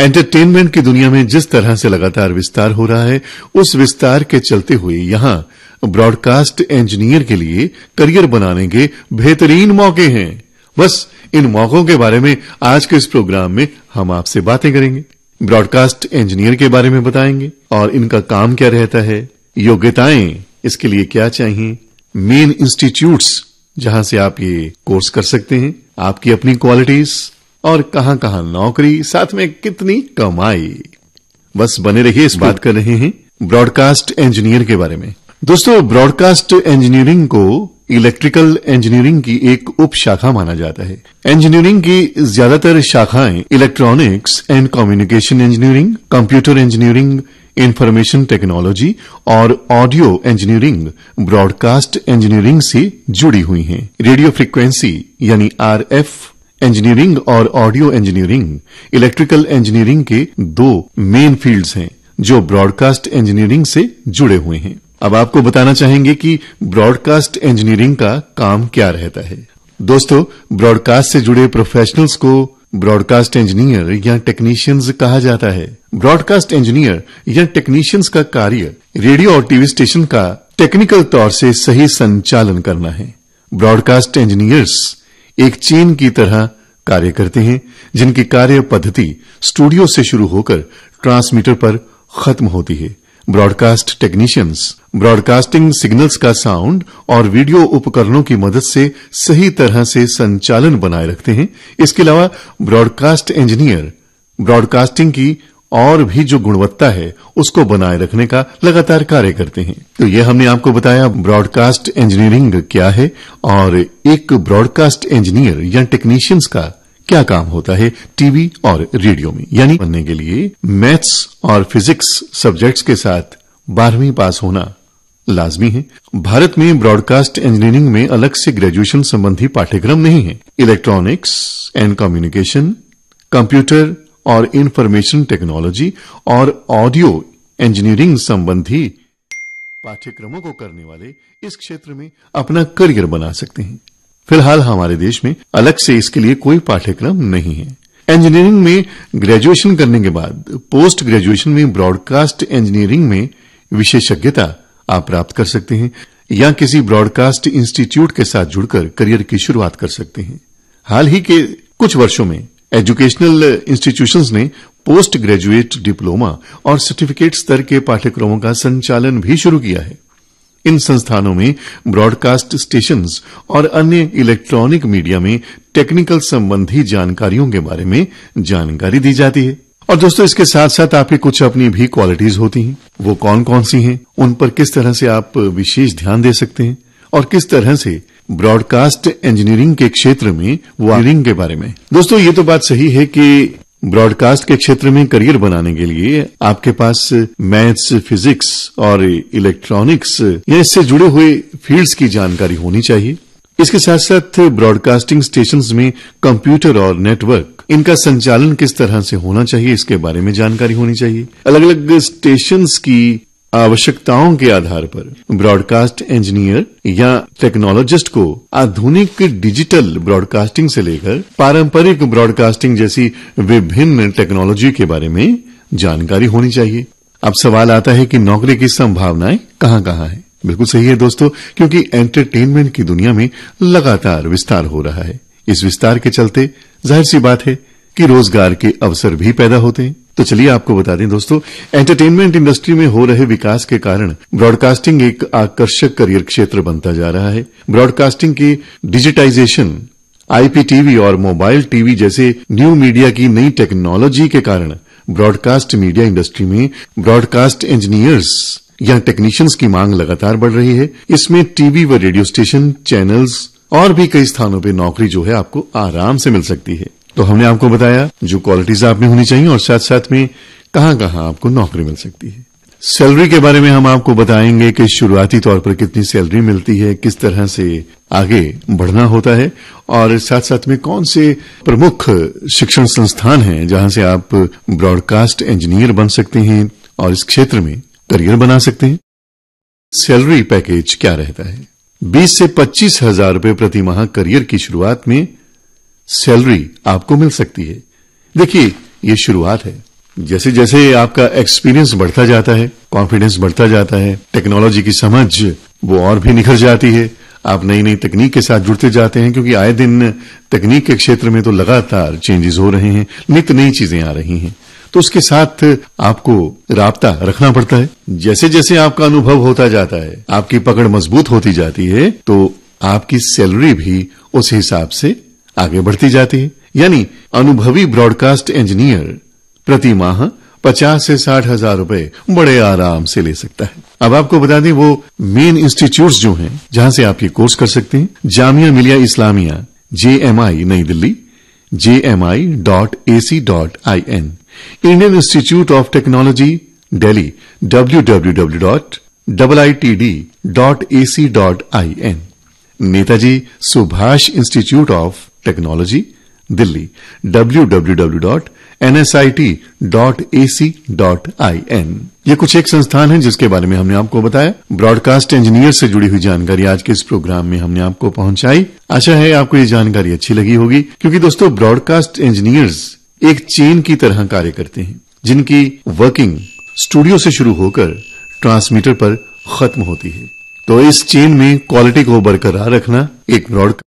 entertainment की दुनिया में जिस तरह से लगातार विस्तार हो रहा है उस विस्तार के चलते हुए यहां ब्रॉडकास्ट इंजीनियर के लिए करियर बनाने के बेहतरीन मौके हैं बस इन मौकों के बारे में आज के इस प्रोग्राम में हम आपसे बातें करेंगे ब्रॉडकास्ट इंजीनियर के बारे में बताएंगे और इनका काम क्या रहता है योग्यताएं इसके लिए क्या चाहिए मेन इंस्टीट्यूट्स जहां से आप ये कोर्स कर सकते हैं आपकी अपनी क्वालिटीज और कहां कहां नौकरी साथ में कितनी कमाई बस बने रहिए इस बात कर रहे हैं ब्रॉडकास्ट इंजीनियर के बारे में दोस्तों ब्रॉडकास्ट इंजीनियरिंग को इलेक्ट्रिकल इंजीनियरिंग की एक उप शाखा माना जाता है इंजीनियरिंग की ज्यादातर शाखाएं electronics and communication engineering computer engineering information technology और ऑडियो इंजीनियरिंग ब्रॉडकास्ट इंजीनियरिंग से जुड़ी हुई हैं रेडियो फ्रीक्वेंसी यानी आरएफ इंजीनियरिंग और ऑडियो इंजीनियरिंग इलेक्ट्रिकल इंजीनियरिंग के दो मेन फील्ड्स हैं जो ब्रॉडकास्ट इंजीनियरिंग से जुड़े हुए हैं अब आपको बताना चाहेंगे कि ब्रॉडकास्ट इंजीनियरिंग का काम क्या रहता है दोस्तों ब्रॉडकास्ट से जुड़े प्रोफेशनल्स को ब्रॉडकास्ट इंजीनियर या टेक्नीशियंस कहा जाता है ब्रॉडकास्ट इंजीनियर या टेक्नीशियंस का कार्य रेडियो और टीवी स्टेशन का टेक्निकल तौर से सही संचालन करना है ब्रॉडकास्ट इंजीनियर्स एक चेन की तरह कार्य करते हैं जिनकी कार्य पद्धति स्टूडियो से शुरू होकर ट्रांसमीटर पर खत्म होती है ब्रॉडकास्ट टेक्नीशियंस ब्रॉडकास्टिंग सिग्नल्स का साउंड और वीडियो उपकरणों की मदद से सही तरह से संचालन बनाए रखते हैं इसके अलावा ब्रॉडकास्ट इंजीनियर ब्रॉडकास्टिंग की और भी जो गुणवत्ता है उसको बनाए रखने का लगातार कार्य करते हैं तो यह हमने आपको बताया ब्रॉडकास्ट इंजीनियरिंग क्या है और एक ब्रॉडकास्ट इंजीनियर या टेक्नीशियंस का क्या काम होता है टीवी और रेडियो में यानी बनने के लिए मैथ्स और फिजिक्स सब्जेक्ट्स के साथ बारहवीं पास होना लाजमी है भारत में ब्रॉडकास्ट इंजीनियरिंग में अलग से ग्रेजुएशन संबंधी पाठ्यक्रम नहीं है इलेक्ट्रॉनिक्स एंड कम्युनिकेशन कंप्यूटर और इंफॉर्मेशन टेक्नोलॉजी और ऑडियो इंजीनियरिंग संबंधी पाठ्यक्रमों को करने वाले इस क्षेत्र में अपना करियर बना सकते हैं फिलहाल हमारे देश में अलग से इसके लिए कोई पाठ्यक्रम नहीं है इंजीनियरिंग में ग्रेजुएशन करने के बाद पोस्ट ग्रेजुएशन में ब्रॉडकास्ट इंजीनियरिंग में विशेषज्ञता आप प्राप्त कर सकते हैं या किसी ब्रॉडकास्ट इंस्टीट्यूट के साथ जुड़कर करियर की शुरुआत कर सकते हैं हाल ही के कुछ वर्षों में एजुकेशनल इंस्टीट्यूशन ने पोस्ट ग्रेजुएट डिप्लोमा और सर्टिफिकेट स्तर के पाठ्यक्रमों का संचालन भी शुरू किया है इन संस्थानों में ब्रॉडकास्ट स्टेशंस और अन्य इलेक्ट्रॉनिक मीडिया में टेक्निकल संबंधी जानकारियों के बारे में जानकारी दी जाती है और दोस्तों इसके साथ साथ आपकी कुछ अपनी भी क्वालिटीज होती हैं वो कौन कौन सी हैं उन पर किस तरह से आप विशेष ध्यान दे सकते हैं और किस तरह से ब्रॉडकास्ट इंजीनियरिंग के क्षेत्र में वो के बारे में दोस्तों ये तो बात सही है कि ब्रॉडकास्ट के क्षेत्र में करियर बनाने के लिए आपके पास मैथ्स फिजिक्स और इलेक्ट्रॉनिक्स या इससे जुड़े हुए फील्ड्स की जानकारी होनी चाहिए इसके साथ साथ ब्रॉडकास्टिंग स्टेशन में कंप्यूटर और नेटवर्क इनका संचालन किस तरह से होना चाहिए इसके बारे में जानकारी होनी चाहिए अलग अलग स्टेशन की आवश्यकताओं के आधार पर ब्रॉडकास्ट इंजीनियर या टेक्नोलॉजिस्ट को आधुनिक डिजिटल ब्रॉडकास्टिंग से लेकर पारंपरिक ब्रॉडकास्टिंग जैसी विभिन्न टेक्नोलॉजी के बारे में जानकारी होनी चाहिए अब सवाल आता है कि नौकरी की संभावनाएं कहां कहां है बिल्कुल सही है दोस्तों क्योंकि एंटरटेनमेंट की दुनिया में लगातार विस्तार हो रहा है इस विस्तार के चलते जाहिर सी बात है कि रोजगार के अवसर भी पैदा होते हैं तो चलिए आपको बता दें दोस्तों एंटरटेनमेंट इंडस्ट्री में हो रहे विकास के कारण ब्रॉडकास्टिंग एक आकर्षक करियर क्षेत्र बनता जा रहा है ब्रॉडकास्टिंग की डिजिटाइजेशन आईपीटीवी और मोबाइल टीवी जैसे न्यू मीडिया की नई टेक्नोलॉजी के कारण ब्रॉडकास्ट मीडिया इंडस्ट्री में ब्रॉडकास्ट इंजीनियर्स या टेक्नीशियंस की मांग लगातार बढ़ रही है इसमें टीवी व रेडियो स्टेशन चैनल्स और भी कई स्थानों पर नौकरी जो है आपको आराम से मिल सकती है तो हमने आपको बताया जो क्वालिटीज आप में होनी चाहिए और साथ साथ में कहां कहां आपको नौकरी मिल सकती है सैलरी के बारे में हम आपको बताएंगे कि शुरुआती तौर पर कितनी सैलरी मिलती है किस तरह से आगे बढ़ना होता है और साथ साथ में कौन से प्रमुख शिक्षण संस्थान हैं जहां से आप ब्रॉडकास्ट इंजीनियर बन सकते हैं और इस क्षेत्र में करियर बना सकते हैं सैलरी पैकेज क्या रहता है बीस से पच्चीस हजार रूपये प्रति माह करियर की शुरुआत में सैलरी आपको मिल सकती है देखिए ये शुरुआत है जैसे जैसे आपका एक्सपीरियंस बढ़ता जाता है कॉन्फिडेंस बढ़ता जाता है टेक्नोलॉजी की समझ वो और भी निखर जाती है आप नई नई तकनीक के साथ जुड़ते जाते हैं क्योंकि आए दिन तकनीक के क्षेत्र में तो लगातार चेंजेस हो रहे हैं नित नई चीजें आ रही हैं तो उसके साथ आपको रहा रखना पड़ता है जैसे जैसे आपका अनुभव होता जाता है आपकी पकड़ मजबूत होती जाती है तो आपकी सैलरी भी उस हिसाब से आगे बढ़ती जाती है यानी अनुभवी ब्रॉडकास्ट इंजीनियर प्रति माह पचास से साठ हजार रूपए बड़े आराम से ले सकता है अब आपको बता दें वो मेन इंस्टीट्यूट जो हैं जहां से आप ये कोर्स कर सकते हैं जामिया मिलिया इस्लामिया जे नई Delhi JMI dot A C dot I N Indian Institute of Technology Delhi W W W dot double I T D dot A C dot I N Netaji Subhash Institute of Technology Delhi W W W dot N S I T dot A C dot I N ये कुछ एक संस्थान है जिसके बारे में हमने आपको बताया ब्रॉडकास्ट इंजीनियर से जुड़ी हुई जानकारी आज के इस प्रोग्राम में हमने आपको पहुंचाई आशा है आपको ये जानकारी अच्छी लगी होगी क्योंकि दोस्तों ब्रॉडकास्ट इंजीनियर्स एक चेन की तरह कार्य करते हैं जिनकी वर्किंग स्टूडियो से शुरू होकर ट्रांसमीटर पर खत्म होती है तो इस चेन में क्वालिटी को बरकरार रखना एक ब्रॉडकास्ट